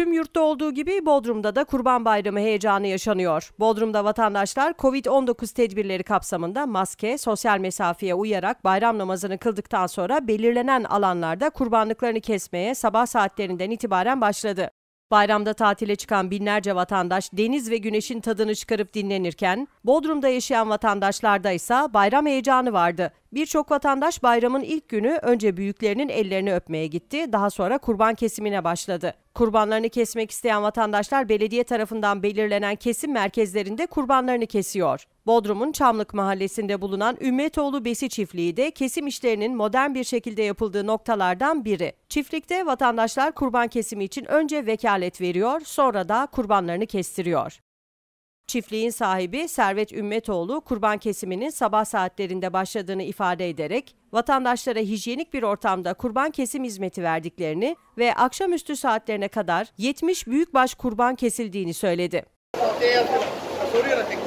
Tüm yurtta olduğu gibi Bodrum'da da Kurban Bayramı heyecanı yaşanıyor. Bodrum'da vatandaşlar Covid-19 tedbirleri kapsamında maske, sosyal mesafeye uyarak bayram namazını kıldıktan sonra belirlenen alanlarda kurbanlıklarını kesmeye sabah saatlerinden itibaren başladı. Bayramda tatile çıkan binlerce vatandaş deniz ve güneşin tadını çıkarıp dinlenirken, Bodrum'da yaşayan vatandaşlarda ise bayram heyecanı vardı. Birçok vatandaş bayramın ilk günü önce büyüklerinin ellerini öpmeye gitti, daha sonra kurban kesimine başladı. Kurbanlarını kesmek isteyen vatandaşlar belediye tarafından belirlenen kesim merkezlerinde kurbanlarını kesiyor. Bodrum'un Çamlık mahallesinde bulunan Ümmetoğlu Besi çiftliği de kesim işlerinin modern bir şekilde yapıldığı noktalardan biri. Çiftlikte vatandaşlar kurban kesimi için önce vekalet veriyor, sonra da kurbanlarını kestiriyor. Çiftliğin sahibi Servet Ümmetoğlu kurban kesiminin sabah saatlerinde başladığını ifade ederek vatandaşlara hijyenik bir ortamda kurban kesim hizmeti verdiklerini ve akşamüstü saatlerine kadar 70 büyükbaş kurban kesildiğini söyledi. Soruyor